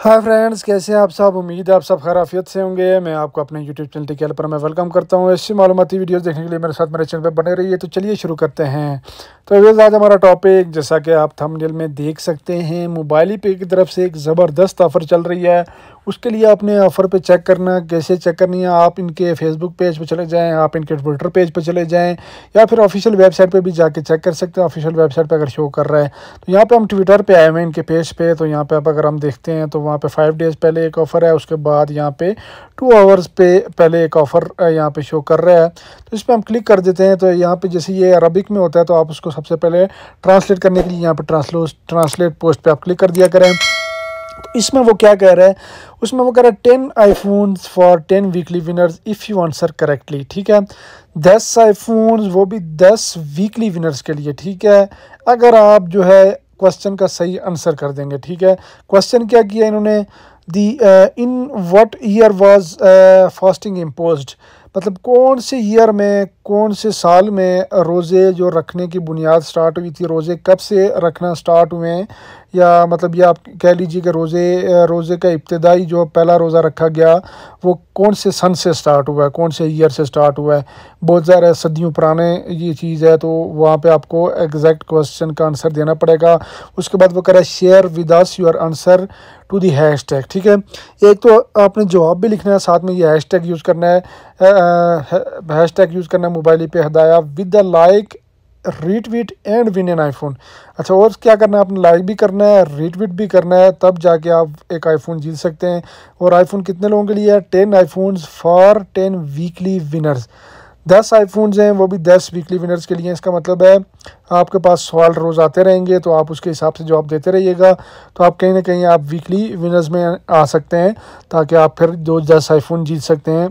hi friends कैसे हैं आप सब उम्मीद है आप सब खराफियत से होंगे मैं आपको अपने यूट्यूब चैनल टिकल पर मैं वेलकम करता हूं ऐसी मालूमती वीडियोस देखने के लिए मेरे साथ मेरे चैनल पर बने रहिए तो चलिए शुरू करते हैं तो वेज आज हमारा टॉपिक जैसा कि आप थंबनेल में देख सकते हैं मोबाइल पे की तरफ से एक ज़बरदस्त ऑफ़र चल रही है उसके लिए आपने ऑफ़र पे चेक करना कैसे चेक करनी है आप इनके फेसबुक पेज पे चले जाएं आप इनके ट्विटर पेज पे चले जाएं या फिर ऑफिशियल वेबसाइट पे भी जाके चेक कर सकते हैं ऑफिशियल वेबसाइट पे अगर शो कर रहा है तो यहाँ पे हम ट्विटर पे आए हुए हैं इनके पेज पे तो यहाँ पे आप अगर हम देखते हैं तो वहाँ पर फाइव डेज़ पहले एक ऑफ़र है उसके बाद यहाँ पे टू आवर्स पे पहले एक ऑफ़र यहाँ पे शो कर रहा है तो इस पर हम क्लिक कर देते हैं तो यहाँ पे जैसे ये अरबिक में होता है तो आप उसको सबसे पहले ट्रांसलेट करने के लिए यहाँ पर ट्रांसलो ट्रांसलेट पोस्ट पर आप क्लिक कर दिया करें इसमें वो क्या कह रहा है उसमें वो कह रहा है ten iPhone for ten weekly winners if you answer correctly ठीक है दस आईफोन वो भी दस वीकली विनर्स के लिए ठीक है अगर आप जो है क्वेश्चन का सही आंसर कर देंगे ठीक है क्वेश्चन क्या किया इन्होंने the in what year was fasting impose मतलब कौन से ईयर में कौन से साल में रोज़े जो रखने की बुनियाद स्टार्ट हुई थी रोज़े कब से रखना स्टार्ट हुए या मतलब ये आप कह लीजिए कि रोज़े रोज़े का इब्तदाई जो पहला रोज़ा रखा गया वो कौन से सन से स्टार्ट हुआ है कौन से ईयर से स्टार्ट हुआ है बहुत ज़्यादा सदियों पुराने ये चीज़ है तो वहाँ पर आपको एग्जैक्ट क्वेश्चन का आंसर देना पड़ेगा उसके बाद वो कह रहा है share with us your answer to the hashtag ठीक है एक तो आपने जवाब भी लिखना है साथ में ये हैश टैग यूज़ करना है हैश टैग यूज़ करना है मोबाइल पे हदाया with the like retweet and win an iPhone अच्छा और क्या करना है आपने लाइक भी करना है रीटवीट भी करना है तब जाके आप एक आईफोन जीत सकते हैं और आईफोन कितने लोगों के लिए है ten iPhones for ten weekly winners दस आईफोन्स हैं वो भी दस वीकली विनर्स के लिए इसका मतलब है आपके पास सवाल रोज़ आते रहेंगे तो आप उसके हिसाब से जवाब देते रहिएगा तो आप कहीं ना कहीं आप वीकली विनर्स में आ सकते हैं ताकि आप फिर दो दस आईफोन जीत सकते हैं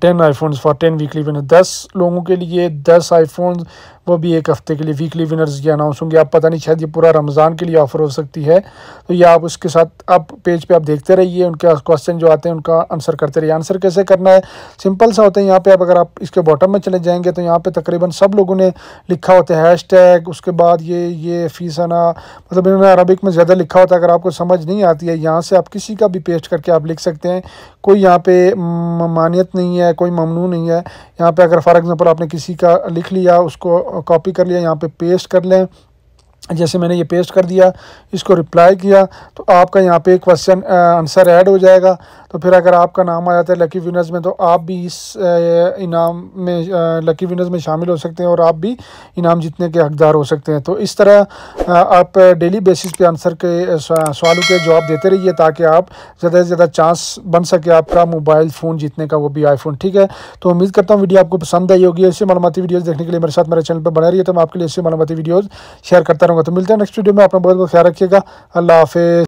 ten iPhones for ten weekly winner दस लोगों के लिए दस आईफोन्स वो भी एक हफ़्ते के लिए वीकली विनर्स की अनाउंस होंगे आप पता नहीं शायद ये पूरा रमज़ान के लिए ऑफ़र हो सकती है तो ये आप उसके साथ आप पेज पे आप देखते रहिए उनके क्वेश्चन जो आते हैं उनका आंसर करते रहिए आंसर कैसे करना है सिंपल सा होता है यहाँ पे आप अगर आप इसके बॉटम में चले जाएंगे तो यहाँ पे तकरीबन सब लोगों ने लिखा होता है हैश टैग उसके बाद ये ये फीस आना मतलब इन्होंने अरबिक में ज़्यादा लिखा होता है अगर आपको समझ नहीं आती है यहाँ से आप किसी का भी पेस्ट करके आप लिख सकते हैं कोई यहाँ पे मानियत नहीं है कोई ममनू नहीं है यहाँ पे अगर फॉर एग्ज़ाम्पल आपने किसी का लिख लिया उसको कॉपी कर लिया यहाँ पे पेस्ट कर लें जैसे मैंने ये पेस्ट कर दिया इसको रिप्लाई किया तो आपका यहाँ पे क्वेश्चन आंसर ऐड हो जाएगा तो फिर अगर आपका नाम आ जाता है लकी विनर्स में तो आप भी इस इनाम में लकी विनर्स में शामिल हो सकते हैं और आप भी इनाम जीतने के हकदार हो सकते हैं तो इस तरह आप डेली बेसिस पे आंसर के सवालों के जवाब देते रहिए ताकि आप ज़्यादा से ज़्यादा चांस बन सके आपका मोबाइल फ़ोन जीतने का वो भी आईफोन ठीक है तो उम्मीद करता हूँ वीडियो आपको पसंद आई होगी ऐसे मालूमती वीडियोज़ देखने के लिए मेरे साथ मेरे चैनल पर बना रही है तो मैं आपके लिए ऐसे मालूमती वीडियोज़ शेयर करता रहूँगा तो मिलते हैं नेक्स्ट वीडियो में अपना बहुत बहुत ख्याल रखिएगा अल्लाह हाफ़